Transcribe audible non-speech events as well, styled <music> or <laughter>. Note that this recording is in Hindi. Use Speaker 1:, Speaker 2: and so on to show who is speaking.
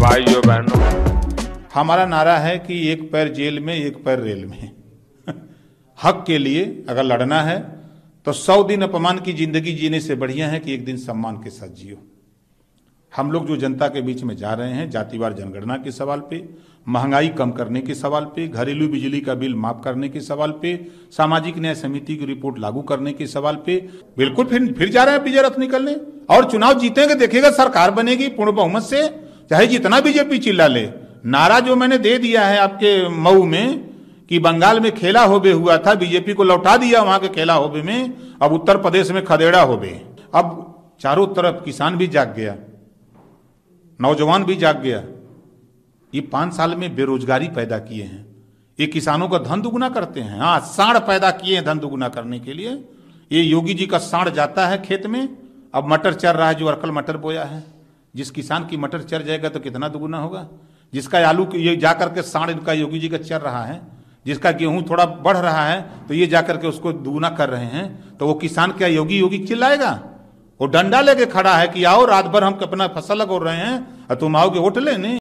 Speaker 1: भाइयों बहनों हमारा नारा है कि एक पैर जेल में एक पैर रेल में <laughs> हक के लिए अगर लड़ना है तो सौ दिन अपमान की जिंदगी जीने से बढ़िया है कि एक दिन सम्मान के साथ जियो हम लोग जो जनता के बीच में जा रहे हैं जातिवार जनगणना के सवाल पे महंगाई कम करने के सवाल पे घरेलू बिजली का बिल माफ करने के सवाल पे सामाजिक न्याय समिति की रिपोर्ट लागू करने के सवाल पे बिल्कुल फिर फिर जा रहे हैं विजय रथ निकलने और चुनाव जीतेंगे देखेगा सरकार बनेगी पूर्ण बहुमत से चाहे जितना बीजेपी चिल्ला ले नारा जो मैंने दे दिया है आपके मऊ में कि बंगाल में खेला होबे हुआ था बीजेपी को लौटा दिया वहां के खेला होबे में अब उत्तर प्रदेश में खदेड़ा होबे अब चारों तरफ किसान भी जाग गया नौजवान भी जाग गया ये पांच साल में बेरोजगारी पैदा किए हैं ये किसानों का धन दुगुना करते हैं हाँ साढ़ पैदा किए हैं धन दुगुना करने के लिए ये योगी जी का साढ़ जाता है खेत में अब मटर चल रहा है जो अरकल मटर बोया है जिस किसान की मटर चर जाएगा तो कितना दुगुना होगा जिसका आलू ये जा करके साढ़ इनका योगी जी का चर रहा है जिसका गेहूं थोड़ा बढ़ रहा है तो ये जा करके उसको दुगुना कर रहे हैं तो वो किसान क्या योगी योगी चिल्लाएगा वो डंडा लेके खड़ा है कि आओ रात भर हम अपना फसल लगो रहे हैं तुम आओगे वोट लेने